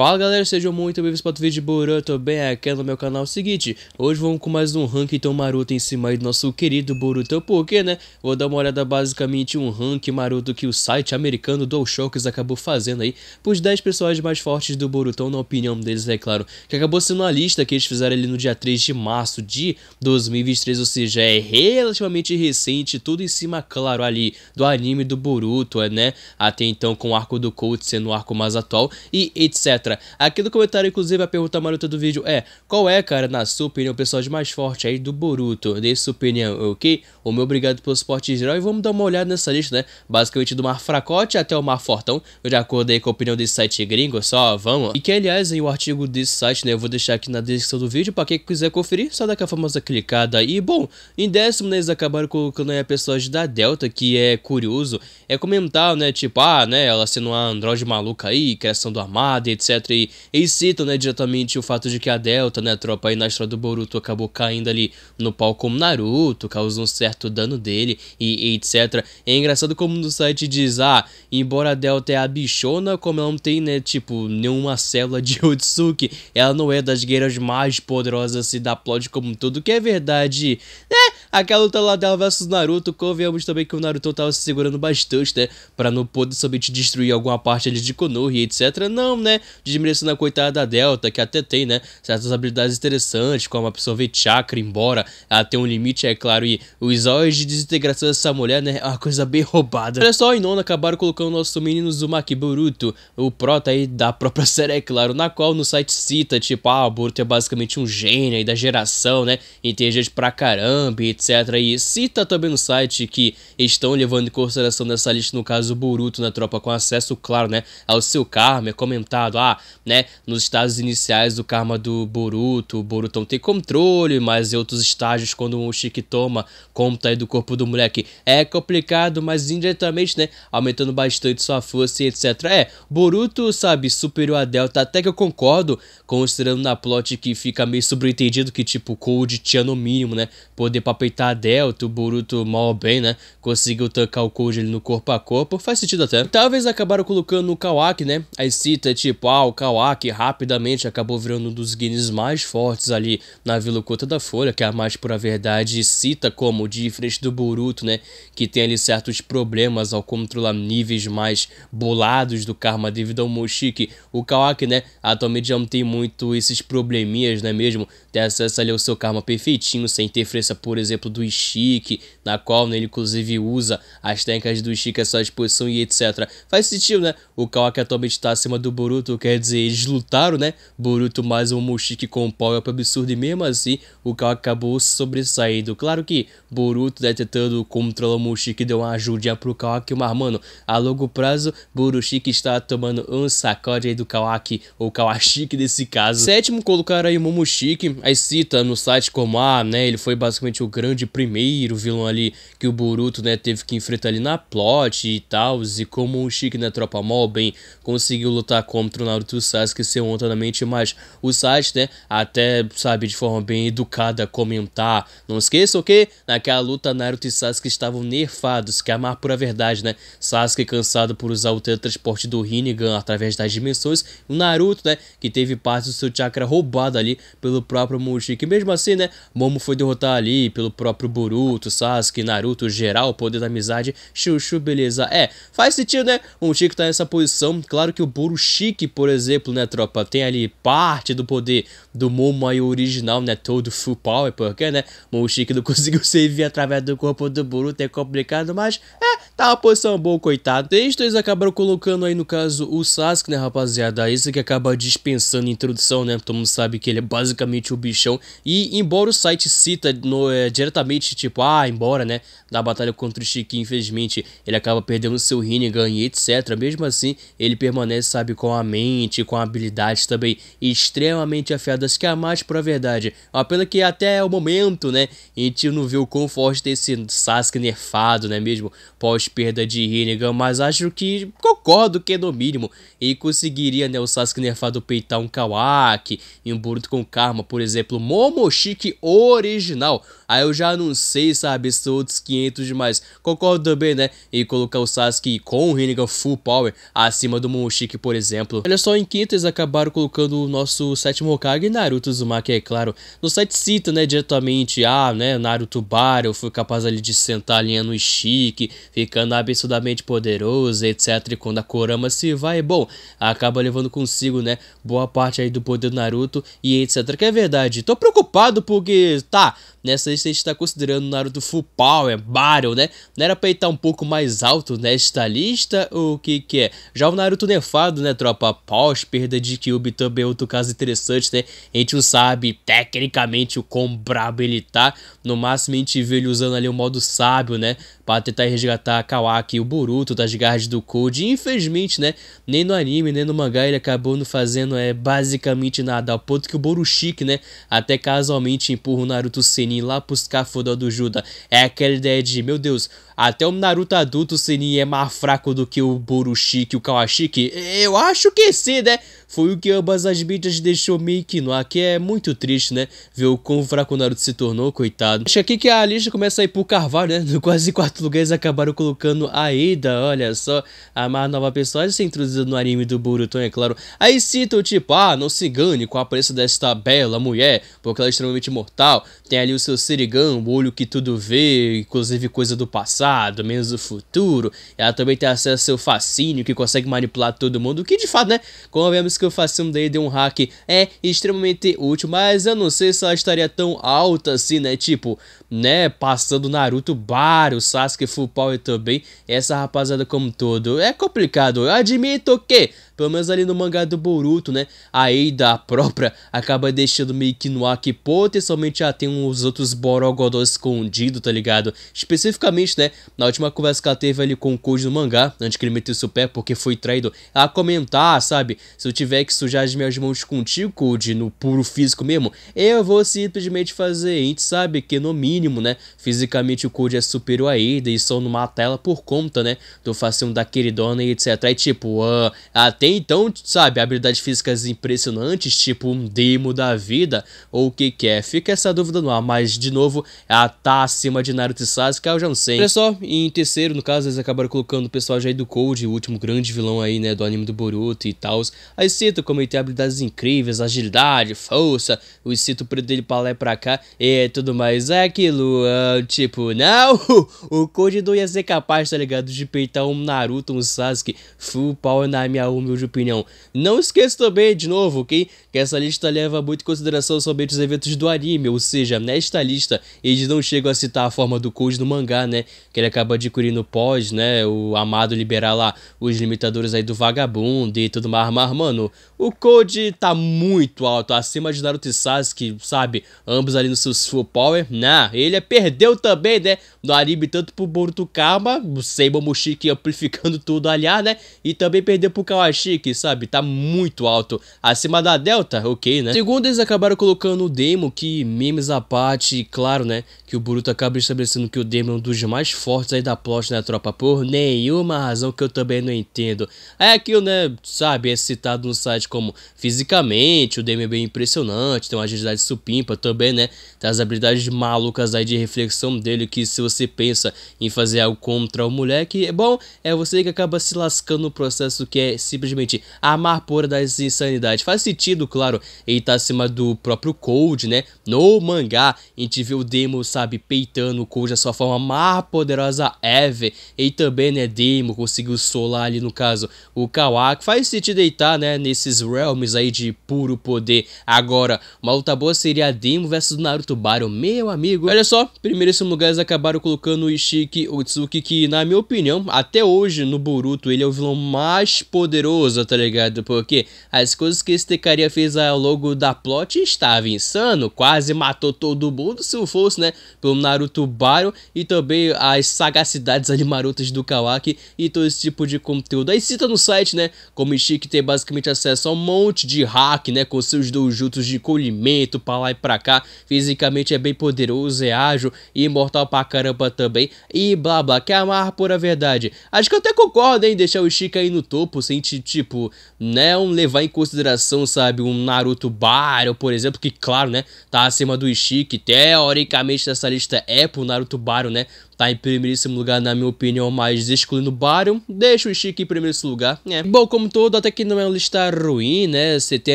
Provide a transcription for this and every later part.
Fala galera, sejam muito bem-vindos para o vídeo de Boruto, bem aqui no meu canal. Seguinte, hoje vamos com mais um ranking tão maroto em cima aí do nosso querido Boruto, porque né? Vou dar uma olhada basicamente um ranking maroto que o site americano DualShocks acabou fazendo aí, pros 10 personagens mais fortes do Boruto, na opinião deles, é claro, que acabou sendo uma lista que eles fizeram ali no dia 3 de março de 2023, ou seja, é relativamente recente, tudo em cima, claro, ali do anime do Boruto, né? Até então com o arco do Colt sendo o arco mais atual e etc. Aqui no comentário, inclusive, a pergunta marota do vídeo é: qual é, cara, na sua opinião, o personagem mais forte aí do Boruto? Dê sua opinião, ok? O meu obrigado pelo suporte geral e vamos dar uma olhada nessa lista, né? Basicamente do Mar Fracote até o Mar Fortão, de acordo aí com a opinião desse site gringo, só vamos. E que, aliás, o artigo desse site, né, eu vou deixar aqui na descrição do vídeo pra quem quiser conferir, só dá aquela famosa clicada. E, bom, em décimo, né, eles acabaram colocando aí a personagem da Delta, que é curioso, é comentar, né, tipo, ah, né, ela sendo uma androide maluca aí, criação do armado, etc etc. E citam né, diretamente o fato de que a Delta, né, a tropa aí na estrada do Boruto, acabou caindo ali no pau como Naruto, causou um certo dano dele e, e etc. É engraçado como no site diz, ah, embora a Delta é a bichona, como ela não tem, né, tipo, nenhuma célula de Otsuki, ela não é das guerreiras mais poderosas se assim, da plot como tudo, que é verdade. Né? Aquela luta lá dela versus Naruto, convenhamos também que o Naruto tava se segurando bastante, né? Pra não poder somente destruir alguma parte ali de Konoha, etc. Não, né? Desmerecendo a coitada da Delta, que até tem, né? Certas habilidades interessantes, como absorver chakra, embora ela tenha um limite, é claro. E os olhos de desintegração dessa mulher, né? É uma coisa bem roubada. Olha só, em nono acabaram colocando o nosso menino Zumaki Boruto, o prota aí da própria série, é claro, na qual no site cita, tipo, ah, o Boruto é basicamente um gênio aí da geração, né? Inteligente pra caramba e etc. E cita também no site que estão levando em consideração nessa lista, no caso, o Boruto na tropa com acesso, claro, né, ao seu karma. É comentado, ah, né, nos estados iniciais do karma do Boruto, o Boruto não tem controle, mas em outros estágios, quando o Shiki toma conta aí do corpo do moleque, é complicado, mas indiretamente, né, aumentando bastante sua força e etc. É, Boruto, sabe, superior a Delta, até que eu concordo, considerando na plot que fica meio subentendido que, tipo, Cold tinha no mínimo, né, poder papel aproveitar o Boruto mal bem, né? Conseguiu tancar o Koji no corpo a corpo, faz sentido até. Talvez acabaram colocando no Kawaki, né? Aí cita é tipo, ah, o Kawaki rapidamente acabou virando um dos Guinness mais fortes ali na Vila Cota da Folha, que é a mais pura verdade, cita como diferente do Boruto, né? Que tem ali certos problemas ao controlar níveis mais bolados do karma devido ao Moshiki. O Kawaki, né? Atualmente já não tem muito esses probleminhas, né mesmo? Ter acesso ali ao seu karma perfeitinho, sem interferência, por exemplo exemplo, do Ishiki, na qual né, ele inclusive usa as técnicas do Ishiki à sua disposição e etc. Faz sentido, né? O Kawaki atualmente está acima do Boruto, quer dizer, eles lutaram, né? Boruto mais um Moshiki com power up absurdo e mesmo assim o Kawaki acabou sobressaindo. Claro que Boruto detetando controlar o Moshiki deu uma ajudinha pro Kawaki, mas mano, a longo prazo Borushiki está tomando um sacode aí do Kawaki, ou Kawashiki nesse caso. Sétimo colocar aí o Momoshiki, aí cita no site como ah, né, ele foi basicamente o grande grande primeiro vilão ali que o Boruto, né, teve que enfrentar ali na plot e tal, e como o Chique na né, Tropa Mall bem conseguiu lutar contra o Naruto e o Sasuke seu ontem mas o Sasuke, né, até, sabe, de forma bem educada comentar, não esqueçam que naquela luta Naruto e Sasuke estavam nerfados, que é a pura verdade, né, Sasuke cansado por usar o teletransporte do Rinnegan através das dimensões, o Naruto, né, que teve parte do seu chakra roubado ali pelo próprio Mushiki, mesmo assim, né, Momo foi derrotar ali pelo próprio Boruto, Sasuke, Naruto, geral, poder da amizade, chuchu, beleza. É, faz sentido, né? Um Chico tá nessa posição. Claro que o Borushiki, por exemplo, né, tropa, tem ali parte do poder do Momai original, né, todo full power, porque, né, Moshiki não conseguiu servir através do corpo do Boruto, é complicado, mas, é, tá uma posição boa, coitado. Desde eles acabaram colocando aí, no caso, o Sasuke, né, rapaziada, esse que acaba dispensando introdução, né, todo mundo sabe que ele é basicamente o bichão, e embora o site cita no, é, diretamente, tipo, ah, embora, né? Na batalha contra o Chiquinho, infelizmente, ele acaba perdendo seu Rinnegan e etc. Mesmo assim, ele permanece, sabe, com a mente, com habilidades também extremamente afiadas, que é a mais pra verdade. Uma pena que até o momento, né? A gente não viu o quão forte tem esse Sasuke nerfado, né? Mesmo pós perda de Rinnegan, mas acho que concordo que no mínimo ele conseguiria, né? O Sasuke nerfado peitar um Kawaki, um Boruto com Karma, por exemplo, Momoshiki original. Aí eu já não sei, sabe? Esses outros 500 demais. Concordo também, né? E colocar o Sasuke com o Rinnegan full power acima do Momoshiki, por exemplo. Olha só, em quinto eles acabaram colocando o nosso sétimo Hokage, Naruto Uzumaki, é claro. No site cita, né, diretamente, ah, né, Naruto Bar, eu fui capaz ali de sentar a linha no Ishiki, ficando absurdamente poderoso, etc. E quando a Kurama se vai, bom, acaba levando consigo, né, boa parte aí do poder do Naruto e etc. Que é verdade. Tô preocupado porque, tá, Nessa lista a gente está considerando o Naruto Full Power, Battle, né? Não era pra ele estar tá um pouco mais alto nesta lista? O que que é? Já o Naruto Nefado, né, tropa? Pós, perda de Kyubi também é outro caso interessante, né? A gente não sabe tecnicamente o quão brabo ele tá. No máximo a gente vê ele usando ali o modo sábio, né? para tentar resgatar a Kawaki e o Boruto das garras do Code. E, infelizmente, né, nem no anime, nem no mangá ele acabou não fazendo é, basicamente nada, ao ponto que o Borushiki, né, até casualmente empurra o Naruto Senin lá pros cafodó do Juda. É aquela ideia de, meu Deus, até o Naruto adulto seria é mais fraco do que o Borushiki que o Kawashiki? Eu acho que sim, né? Foi o que ambas as mídias deixou meio que no ar, que é muito triste, né? Ver o quão fraco o Naruto se tornou, coitado. Acho aqui que a lista começa a ir pro Carvalho, né? Quase quatro lugares acabaram colocando a Ida, olha só. A mais nova personagem ser introduzida no anime do Boruto, é claro. Aí citam, tipo, ah, não se engane com a aparência desta bela mulher, porque ela é extremamente mortal. Tem ali o seu Serigan, o olho que tudo vê, inclusive coisa do passado passado, menos o futuro. Ela também tem acesso ao seu fascínio, que consegue manipular todo mundo. Que de fato, né? Como vemos que o fascínio dele de um hack é extremamente útil, mas eu não sei se ela estaria tão alta assim, né? Tipo, né? Passando Naruto Bar, o Sasuke Full Power também. Essa rapaziada como todo. É complicado. Eu admito que pelo menos ali no mangá do Boruto, né? A Eida, própria, acaba deixando meio que no ar que potencialmente já tem uns outros Borogodó escondido, tá ligado? Especificamente, né? Na última conversa que ela teve ali com o Koji no mangá, antes que ele metesse o pé porque foi traído, a comentar, sabe? Se eu tiver que sujar as minhas mãos contigo, Koji, no puro físico mesmo, eu vou simplesmente fazer. A gente sabe que, no mínimo, né? Fisicamente o Koji é superior a Eida e só não mata ela por conta, né? Do facinho da queridona e etc. E tipo, ah, até tem então, sabe, habilidades físicas impressionantes, tipo um demo da vida ou o que quer. É. Fica essa dúvida no ar, mas de novo, ela tá acima de Naruto e Sasuke, eu já não sei. Olha só, em terceiro, no caso, eles acabaram colocando o pessoal já aí do Cold, o último grande vilão aí, né, do anime do Boruto e tal. Aí cito como ele tem habilidades incríveis, agilidade, força, o cito preto dele pra lá e pra cá e tudo mais. É aquilo, uh, tipo, não, o Cold não ia ser capaz, tá ligado, de peitar um Naruto, um Sasuke, full power na minha humilde de opinião. Não esqueça também, de novo, ok? Que essa lista leva muito em consideração somente os eventos do anime, ou seja, nesta lista eles não chegam a citar a forma do code no mangá, né? Que ele acaba adquirindo pós, né? O Amado liberar lá os limitadores aí do Vagabundo e tudo mais, mas mano, o code tá muito alto, acima de Naruto e Sasuke, sabe? Ambos ali no seu full power, nah, ele perdeu também, né? No anime, tanto pro Boruto Kama, Seiba Mushiki amplificando tudo aliás, né? E também perdeu pro Kawashi chique, sabe? Tá muito alto. Acima da Delta, ok, né? Segundo, eles acabaram colocando o Demo, que memes à parte, claro, né? Que o Boruto acaba estabelecendo que o Demo é um dos mais fortes aí da plot, né, tropa? Por nenhuma razão que eu também não entendo. É aquilo, né? Sabe? É citado no site como fisicamente, o Demo é bem impressionante, tem uma agilidade supimpa também, né? Tem as habilidades malucas aí de reflexão dele, que se você pensa em fazer algo contra o moleque, é bom, é você que acaba se lascando no processo que é simplesmente simplesmente amar por das insanidades. Faz sentido, claro, ele tá acima do próprio Cold, né? No mangá, a gente vê o Demo, sabe, peitando o Cold da sua forma mais poderosa ever. E também, né, Demo conseguiu solar ali, no caso, o Kawaki. Faz sentido deitar, tá, né, nesses realms aí de puro poder. Agora, uma luta boa seria Demo versus Naruto Baron, meu amigo. Olha só, primeiro esses lugares acabaram colocando o Ishiki Otsuki, que na minha opinião, até hoje no Boruto, ele é o vilão mais poderoso tá ligado? Porque as coisas que esse cara fez ao longo da plot estava insano, quase matou todo mundo, se não fosse, né, pelo Naruto Baron e também as sagacidades marotas do Kawaki e todo esse tipo de conteúdo. Aí cita no site, né, como Chique tem basicamente acesso a um monte de hack, né, com seus juntos de colhimento pra lá e pra cá, fisicamente é bem poderoso, é ágil e imortal pra caramba também, e blá blá, que é a pura verdade. Acho que eu até concordo em deixar o Chique aí no topo, sem te tipo, não né, levar em consideração, sabe, um Naruto Baro, por exemplo, que claro, né, tá acima do Ishii, que teoricamente nessa lista é pro Naruto Baro, né, Tá em primeiríssimo lugar, na minha opinião, mas excluindo Baron, deixa o Chique em primeiro lugar, né? Bom, como todo, até que não é uma lista ruim, né? Você tem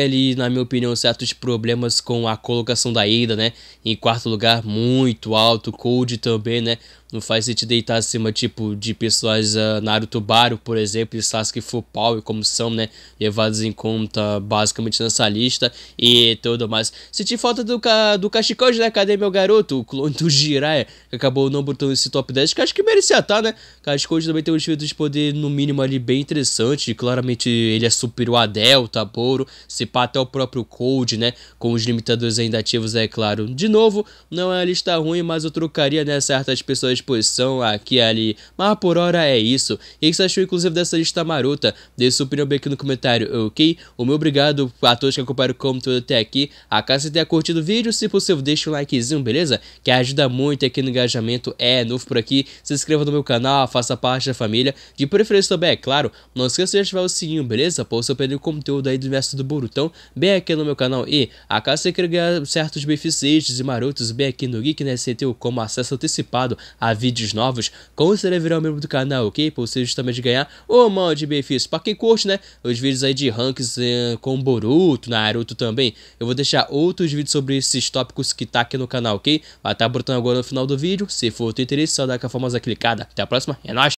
ali, na minha opinião, certos problemas com a colocação da Ida, né? Em quarto lugar, muito alto, Cold também, né? Não faz sentido deitar acima, tipo, de pessoas uh, Naruto Baru, por exemplo, e Sasuke Full Power, como são, né? Levados em conta basicamente nessa lista e tudo mais. Senti falta do, ca do Kashikoji, né? Cadê meu garoto? O clone do Jiraiya, que acabou não botando esse top 10, que acho que merecia estar, tá, né? Acho que hoje também tem um espírito de poder, no mínimo, ali bem interessante. claramente ele é superior a Delta, tá, Boro, se pá até o próprio Cold, né? Com os limitadores ainda ativos, é claro. De novo, não é a lista ruim, mas eu trocaria, né? Certas pessoas de posição aqui ali. Mas por hora é isso. E o que você achou, inclusive, dessa lista marota? Deixa sua opinião bem aqui no comentário, ok? O meu obrigado a todos que acompanharam o conteúdo até aqui. A casa tenha curtido o vídeo, se possível, deixa um likezinho, beleza? Que ajuda muito aqui no engajamento. É, no novo por aqui, se inscreva no meu canal, faça parte da família. De preferência também, é claro, não esqueça de ativar o sininho, beleza? se você perder o conteúdo aí do universo do Burutão, bem aqui no meu canal. E, a você queira ganhar certos benefícios e marotos, bem aqui no Geek NSTU, né? como acesso antecipado a vídeos novos, considere virar um membro do canal, ok? Pra também de ganhar o mal de benefícios. Pra quem curte, né, os vídeos aí de ranks eh, com Boruto, Naruto também, eu vou deixar outros vídeos sobre esses tópicos que tá aqui no canal, ok? Vai estar tá botando agora no final do vídeo, se for do interesse seu like a famosa clicada. Até a próxima, é nóis!